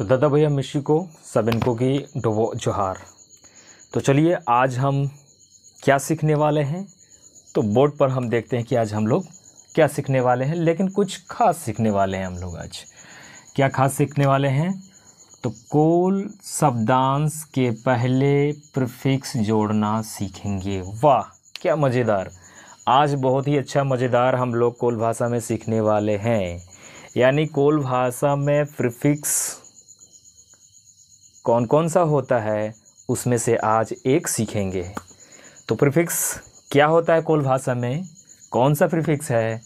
तो दादा भैया मिश्री को सब इनको की डोबो जोहार तो चलिए आज हम क्या सीखने वाले हैं तो बोर्ड पर हम देखते हैं कि आज हम लोग क्या सीखने वाले हैं लेकिन कुछ खास सीखने वाले हैं हम लोग आज क्या खास सीखने वाले हैं तो कोल शब्दांश के पहले प्रिफिक्स जोड़ना सीखेंगे वाह क्या मज़ेदार आज बहुत ही अच्छा मज़ेदार हम लोग कोल भाषा में सीखने वाले हैं यानी कोल भाषा में प्रिफिक्स कौन कौन सा होता है उसमें से आज एक सीखेंगे तो प्रीफिक्स क्या होता है कोल भाषा में कौन सा प्रीफिक्स है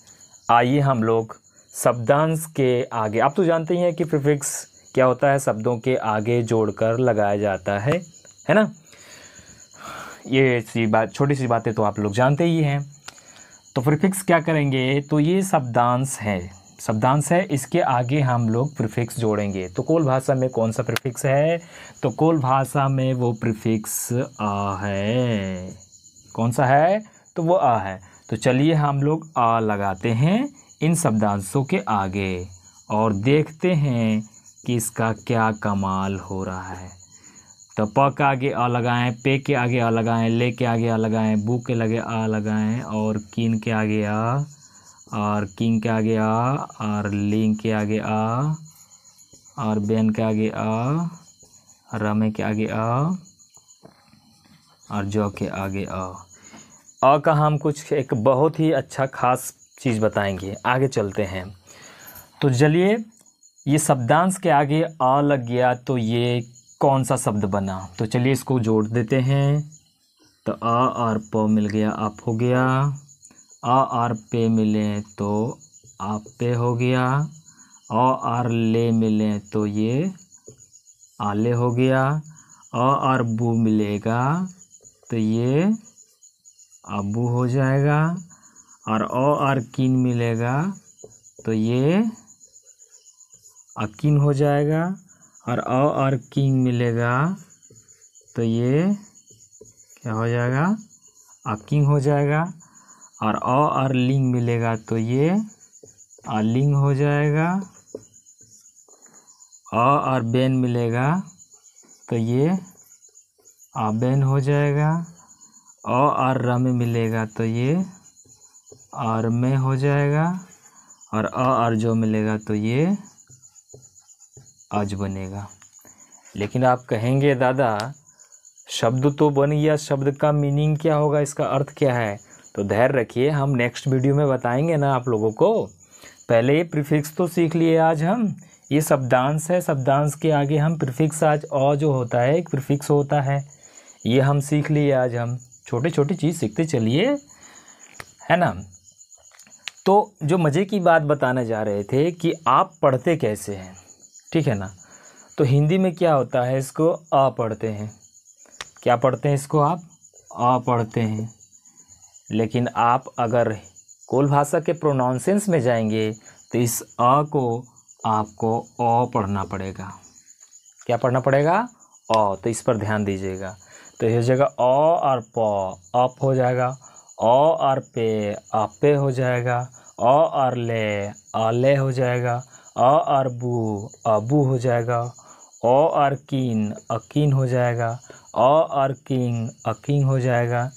आइए हम लोग शब्दांश के आगे आप तो जानते ही हैं कि प्रीफिक्स क्या होता है शब्दों के आगे जोड़कर लगाया जाता है है ना ये सी बात छोटी सी बातें तो आप लोग जानते ही हैं तो प्रीफिक्स क्या करेंगे तो ये शब्दांश है शब्दांश है इसके आगे हम लोग प्रिफिक्स जोड़ेंगे तो कोल भाषा में कौन सा प्रिफिक्स है तो कोल भाषा में वो प्रिफिक्स आ है कौन सा है तो वो आ है तो चलिए हम लोग आ लगाते हैं इन शब्दांशों के आगे और देखते हैं कि इसका क्या कमाल हो रहा है तो प के आगे आ लगाएं पे के आगे आ लगाएं ले के आगे आ लगाएं बू के लगे आ लगाएं और कीन के आगे आ और किंग के आगे आ और लिंग के आगे आ और बेन के आगे आ रमे के आगे आ और जौ के आगे आ अ का हम कुछ एक बहुत ही अच्छा खास चीज़ बताएंगे आगे चलते हैं तो चलिए ये शब्दांश के आगे आ लग गया तो ये कौन सा शब्द बना तो चलिए इसको जोड़ देते हैं तो आ और प मिल गया आप हो गया अ आर पे मिलें तो आप पे हो गया अ आर ले मिलें तो ये आले हो गया अ आर बू मिलेगा तो ये अबू हो जाएगा और अ आर किन मिलेगा तो ये अकिन हो जाएगा और अ आर किंग मिलेगा तो ये क्या हो जाएगा अकिंग हो जाएगा और अ और लिंग मिलेगा तो ये अलिंग हो जाएगा अ और बेन मिलेगा तो ये आबेन हो जाएगा अ और र में मिलेगा तो ये और में हो जाएगा और अ और जो मिलेगा तो ये आज बनेगा लेकिन आप कहेंगे दादा शब्द तो बन गया शब्द का मीनिंग क्या होगा इसका अर्थ क्या है तो धैर्य रखिए हम नेक्स्ट वीडियो में बताएंगे ना आप लोगों को पहले ये प्रीफिक्स तो सीख लिए आज हम ये शब्दांश है शब्दांश के आगे हम प्रीफिक्स आज अ जो होता है एक प्रीफिक्स होता है ये हम सीख लिए आज हम छोटे छोटे चीज़ सीखते चलिए है ना तो जो मज़े की बात बताने जा रहे थे कि आप पढ़ते कैसे हैं ठीक है ना तो हिंदी में क्या होता है इसको आ पढ़ते हैं क्या पढ़ते हैं इसको आप आ पढ़ते हैं लेकिन आप अगर कोल भाषा के प्रोनाउंसेंस में जाएंगे तो इस अ को आपको अ पढ़ना पड़ेगा क्या पढ़ना पड़ेगा अ तो इस पर ध्यान दीजिएगा तो ये हो जाएगा अ और प अप हो जाएगा अ और पे अपे हो जाएगा अ और ले अले हो जाएगा अ और बू अबू हो जाएगा अ और किन अकीन हो जाएगा अ और किंग अकिंग हो जाएगा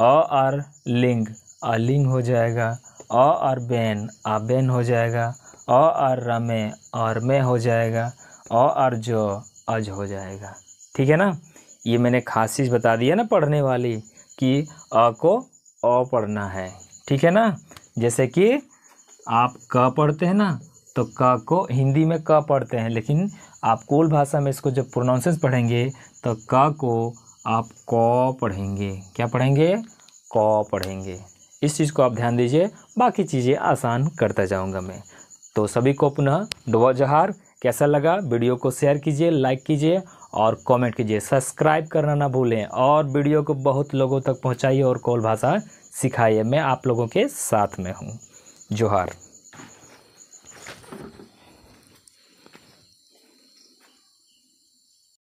अ आर लिंग अलिंग हो जाएगा अ आर बैन आबेन हो जाएगा अ आर रमे अरमे हो जाएगा अ आर जो अज हो जाएगा ठीक है ना ये मैंने खास चीज़ बता दी है ना पढ़ने वाली कि अ को अ पढ़ना है ठीक है ना जैसे कि आप क पढ़ते हैं ना तो क को हिंदी में क पढ़ते हैं लेकिन आप कोल भाषा में इसको जब प्रोनाउंसेस पढ़ेंगे तो क को आप क पढ़ेंगे क्या पढ़ेंगे क पढ़ेंगे इस चीज़ को आप ध्यान दीजिए बाकी चीज़ें आसान करता जाऊंगा मैं तो सभी को पुनः दुआ जहार कैसा लगा वीडियो को शेयर कीजिए लाइक कीजिए और कमेंट कीजिए सब्सक्राइब करना ना भूलें और वीडियो को बहुत लोगों तक पहुंचाइए और कौल भाषा सिखाइए मैं आप लोगों के साथ में हूँ जोहार